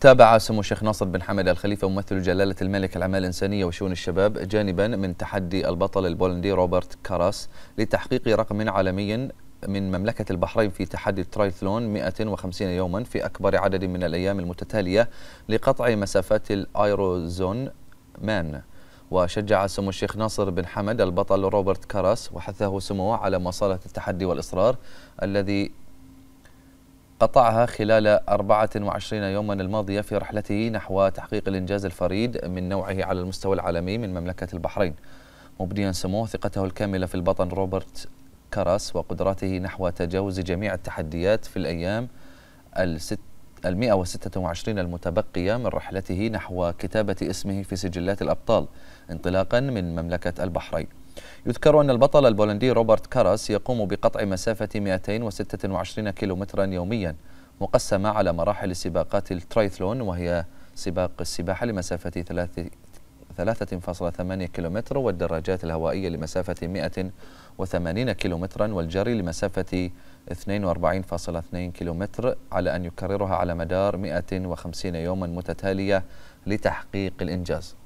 تابع سمو الشيخ ناصر بن حمد الخليفة ممثل جلالة الملك الأعمال الإنسانية وشؤون الشباب جانبا من تحدي البطل البولندي روبرت كاراس لتحقيق رقم عالمي من مملكة البحرين في تحدي الترايثلون 150 يوما في أكبر عدد من الأيام المتتالية لقطع مسافات الأيروزون مان وشجع سمو الشيخ ناصر بن حمد البطل روبرت كاراس وحثه سموه على مصالة التحدي والإصرار الذي قطعها خلال 24 يوما الماضية في رحلته نحو تحقيق الإنجاز الفريد من نوعه على المستوى العالمي من مملكة البحرين مبديا سموه ثقته الكاملة في البطل روبرت كراس وقدراته نحو تجاوز جميع التحديات في الأيام الست المئة وستة وعشرين المتبقية من رحلته نحو كتابة اسمه في سجلات الأبطال انطلاقا من مملكة البحرين يذكر أن البطل البولندي روبرت كاراس يقوم بقطع مسافة 226 كيلومترا يوميا مقسمة على مراحل سباقات الترايثلون وهي سباق السباحة لمسافة 3.8 كيلومتر والدراجات الهوائية لمسافة 180 كيلومترا والجري لمسافة 42.2 كيلومتر على أن يكررها على مدار 150 يوما متتالية لتحقيق الإنجاز